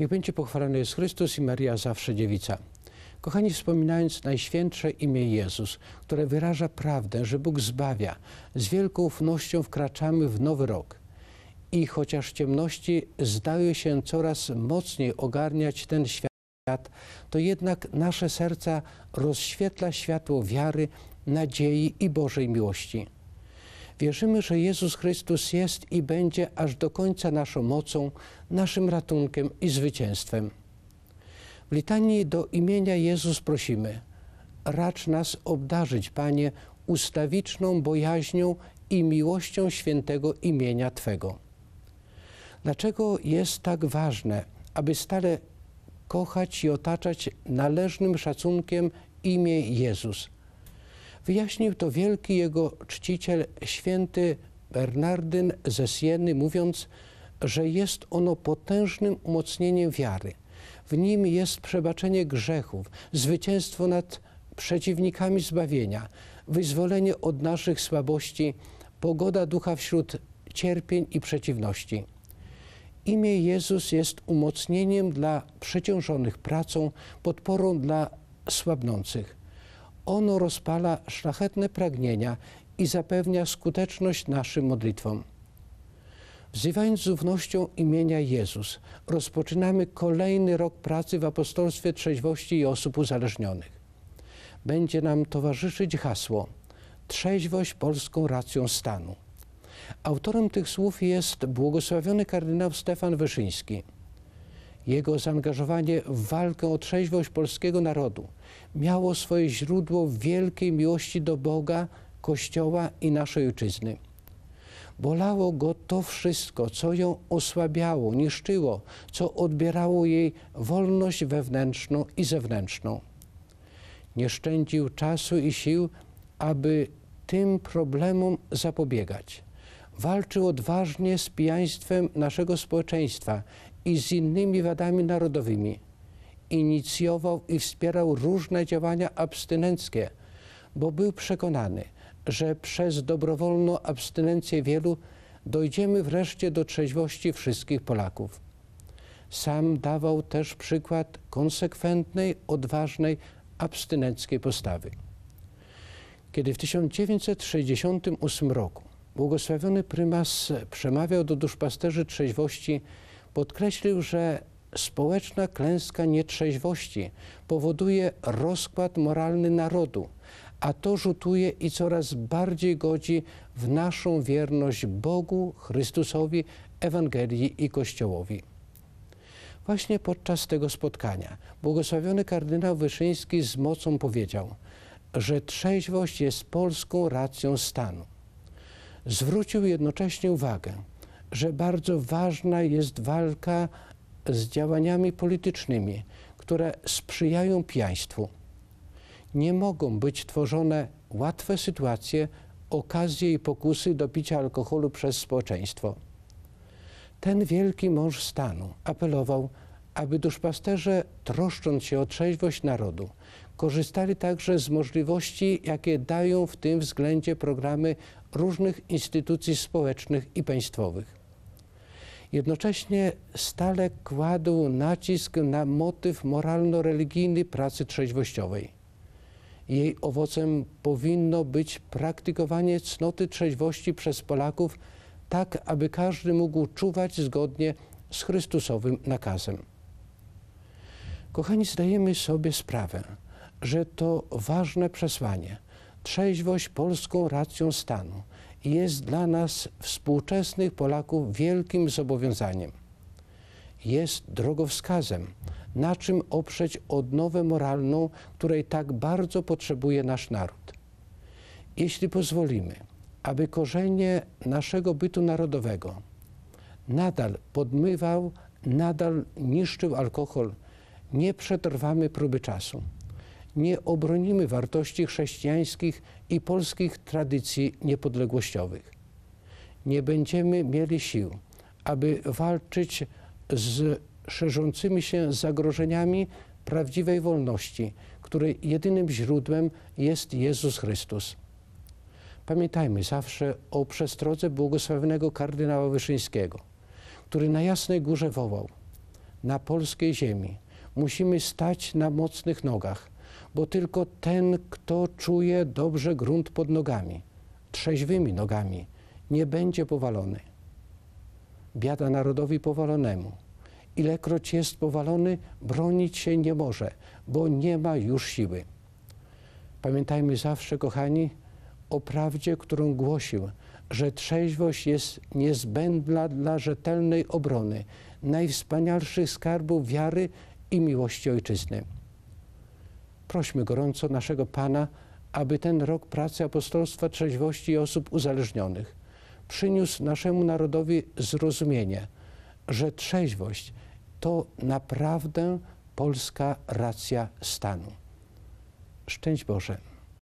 Niech będzie pochwalony jest Chrystus i Maria zawsze dziewica. Kochani, wspominając najświętsze imię Jezus, które wyraża prawdę, że Bóg zbawia, z wielką ufnością wkraczamy w nowy rok. I chociaż ciemności zdają się coraz mocniej ogarniać ten świat, to jednak nasze serca rozświetla światło wiary, nadziei i Bożej miłości. Wierzymy, że Jezus Chrystus jest i będzie aż do końca naszą mocą, naszym ratunkiem i zwycięstwem. W litanii do imienia Jezus prosimy, racz nas obdarzyć, Panie, ustawiczną bojaźnią i miłością świętego imienia Twego. Dlaczego jest tak ważne, aby stale kochać i otaczać należnym szacunkiem imię Jezus – Wyjaśnił to wielki jego czciciel, święty Bernardyn ze Sieny, mówiąc, że jest ono potężnym umocnieniem wiary. W nim jest przebaczenie grzechów, zwycięstwo nad przeciwnikami zbawienia, wyzwolenie od naszych słabości, pogoda ducha wśród cierpień i przeciwności. Imię Jezus jest umocnieniem dla przeciążonych pracą, podporą dla słabnących ono rozpala szlachetne pragnienia i zapewnia skuteczność naszym modlitwom. Wzywając z ufnością imienia Jezus, rozpoczynamy kolejny rok pracy w apostolstwie trzeźwości i osób uzależnionych. Będzie nam towarzyszyć hasło Trzeźwość polską racją stanu. Autorem tych słów jest błogosławiony kardynał Stefan Wyszyński. Jego zaangażowanie w walkę o trzeźwość polskiego narodu miało swoje źródło w wielkiej miłości do Boga, Kościoła i naszej ojczyzny. Bolało go to wszystko, co ją osłabiało, niszczyło, co odbierało jej wolność wewnętrzną i zewnętrzną. Nie szczędził czasu i sił, aby tym problemom zapobiegać. Walczył odważnie z pijaństwem naszego społeczeństwa i z innymi wadami narodowymi. Inicjował i wspierał różne działania abstynenckie, bo był przekonany, że przez dobrowolną abstynencję wielu dojdziemy wreszcie do trzeźwości wszystkich Polaków. Sam dawał też przykład konsekwentnej, odważnej, abstynenckiej postawy. Kiedy w 1968 roku błogosławiony prymas przemawiał do duszpasterzy trzeźwości Podkreślił, że społeczna klęska nietrzeźwości powoduje rozkład moralny narodu, a to rzutuje i coraz bardziej godzi w naszą wierność Bogu, Chrystusowi, Ewangelii i Kościołowi. Właśnie podczas tego spotkania błogosławiony kardynał Wyszyński z mocą powiedział, że trzeźwość jest polską racją stanu. Zwrócił jednocześnie uwagę, że bardzo ważna jest walka z działaniami politycznymi, które sprzyjają pijaństwu. Nie mogą być tworzone łatwe sytuacje, okazje i pokusy do picia alkoholu przez społeczeństwo. Ten wielki mąż stanu apelował, aby duszpasterze, troszcząc się o trzeźwość narodu, korzystali także z możliwości, jakie dają w tym względzie programy różnych instytucji społecznych i państwowych. Jednocześnie stale kładł nacisk na motyw moralno-religijny pracy trzeźwościowej. Jej owocem powinno być praktykowanie cnoty trzeźwości przez Polaków tak, aby każdy mógł czuwać zgodnie z Chrystusowym nakazem. Kochani, zdajemy sobie sprawę, że to ważne przesłanie, trzeźwość polską racją stanu – jest dla nas współczesnych Polaków wielkim zobowiązaniem. Jest drogowskazem, na czym oprzeć odnowę moralną, której tak bardzo potrzebuje nasz naród. Jeśli pozwolimy, aby korzenie naszego bytu narodowego nadal podmywał, nadal niszczył alkohol, nie przetrwamy próby czasu nie obronimy wartości chrześcijańskich i polskich tradycji niepodległościowych. Nie będziemy mieli sił, aby walczyć z szerzącymi się zagrożeniami prawdziwej wolności, której jedynym źródłem jest Jezus Chrystus. Pamiętajmy zawsze o przestrodze błogosławionego kardynała Wyszyńskiego, który na Jasnej Górze wołał: Na polskiej ziemi musimy stać na mocnych nogach, bo tylko ten, kto czuje dobrze grunt pod nogami, trzeźwymi nogami, nie będzie powalony. Biada narodowi powalonemu. Ilekroć jest powalony, bronić się nie może, bo nie ma już siły. Pamiętajmy zawsze, kochani, o prawdzie, którą głosił, że trzeźwość jest niezbędna dla rzetelnej obrony najwspanialszych skarbów wiary i miłości ojczyzny prośmy gorąco naszego Pana, aby ten rok pracy apostolstwa trzeźwości i osób uzależnionych przyniósł naszemu narodowi zrozumienie, że trzeźwość to naprawdę polska racja stanu. Szczęść Boże!